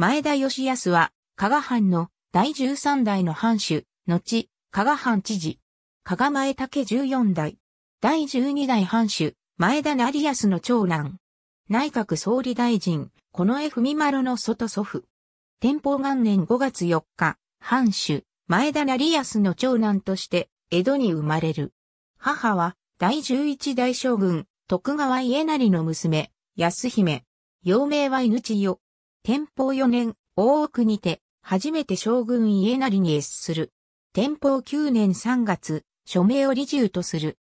前田義康は、加賀藩の第13代の藩主、後、加賀藩知事、加賀前武14代、第12代藩主、前田成康の長男、内閣総理大臣、この文丸の外祖父。天保元年5月4日、藩主、前田成康の長男として、江戸に生まれる。母は、第11代将軍、徳川家成の娘、安姫。幼名は犬千代。天保4年、大奥にて、初めて将軍家成に越する。天保9年3月、署名を理重とする。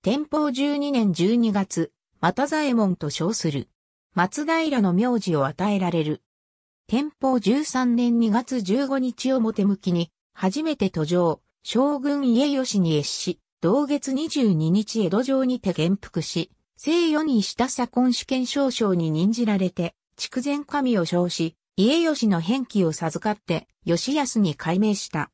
天保12年12月、又左衛門と称する。松平の名字を与えられる。天保13年2月15日表向きに、初めて途上、将軍家吉に越し、同月22日江戸城にて元服し、西四に下左近主権少将に任じられて、筑前神を称し、家吉の返記を授かって、吉安に改名した。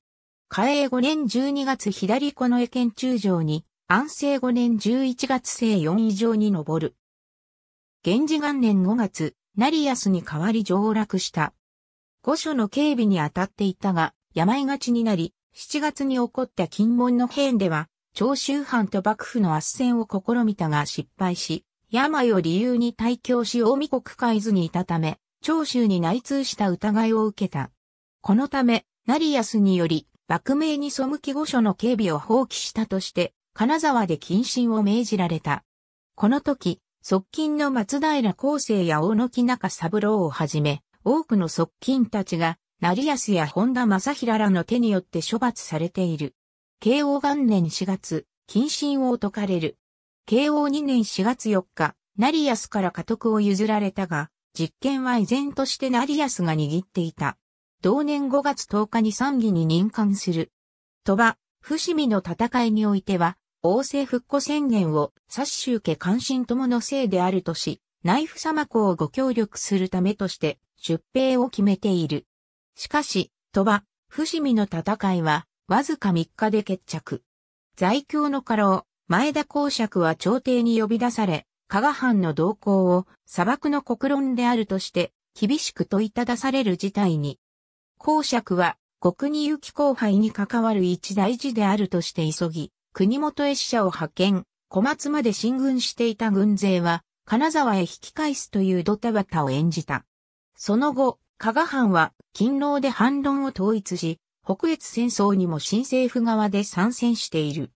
嘉永五年十二月左近衛県中将に、安政五年十一月西四以上に上る。源氏元年五月、成安に代わり上落した。御所の警備に当たっていたが、病がちになり、7月に起こった金門の変では、長州藩と幕府の圧戦を試みたが失敗し、病を理由に退教し大見国海図にいたため、長州に内通した疑いを受けた。このため、成安により、幕名に背き御所の警備を放棄したとして、金沢で謹慎を命じられた。この時、側近の松平厚生や大野木中三郎をはじめ、多くの側近たちが、成安や本田正平らの手によって処罰されている。慶応元年4月、謹慎を解かれる。慶応2年4月4日、成安から家督を譲られたが、実権は依然として成安が握っていた。同年5月10日に参議に任官する。鳥羽、伏見の戦いにおいては、王政復古宣言を殺州家関心とものせいであるとし、内府様子をご協力するためとして出兵を決めている。しかし、鳥羽、伏見の戦いはわずか3日で決着。在京の家老、前田公爵は朝廷に呼び出され、加賀藩の動向を砂漠の国論であるとして厳しく問いただされる事態に。公爵は国に行き後輩に関わる一大事であるとして急ぎ、国元へ使者を派遣、小松まで進軍していた軍勢は金沢へ引き返すというドタバタを演じた。その後、加賀藩は勤労で反論を統一し、北越戦争にも新政府側で参戦している。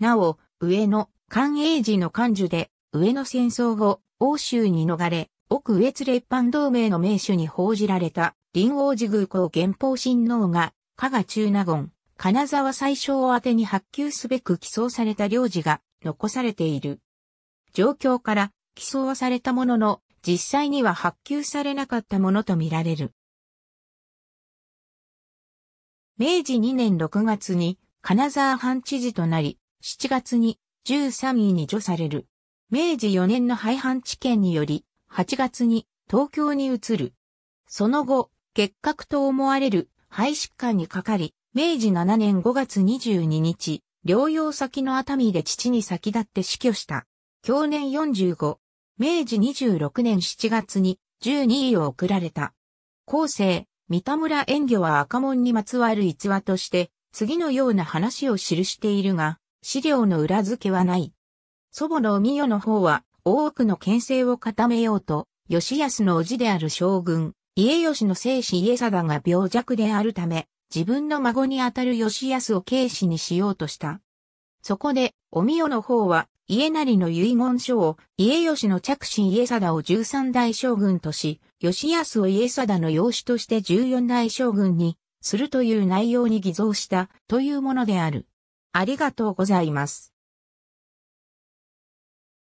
なお、上野、関英寺の関樹で、上野戦争後、欧州に逃れ、奥上越列藩同盟の名手に報じられた、林王寺宮公元宝親王が、加賀中納言、金沢最小を宛てに発給すべく寄贈された領事が残されている。状況から寄贈はされたものの、実際には発給されなかったものとみられる。明治2年6月に金沢藩知事となり、7月に13位に除される。明治4年の廃藩置県により、8月に東京に移る。その後、結核と思われる肺疾患にかかり、明治7年5月22日、療養先の熱海で父に先立って死去した。去年45、明治26年7月に12位を送られた。後世、三田村遠魚は赤門にまつわる逸話として、次のような話を記しているが、資料の裏付けはない。祖母の美代の方は、大奥の牽制を固めようと、吉安の叔父である将軍、家吉の生死家貞が病弱であるため、自分の孫にあたる吉安を軽視にしようとした。そこで、おみよの方は、家成の遺言書を、家吉の着信家貞を十三代将軍とし、吉安を家貞の養子として十四代将軍に、するという内容に偽造した、というものである。ありがとうございます。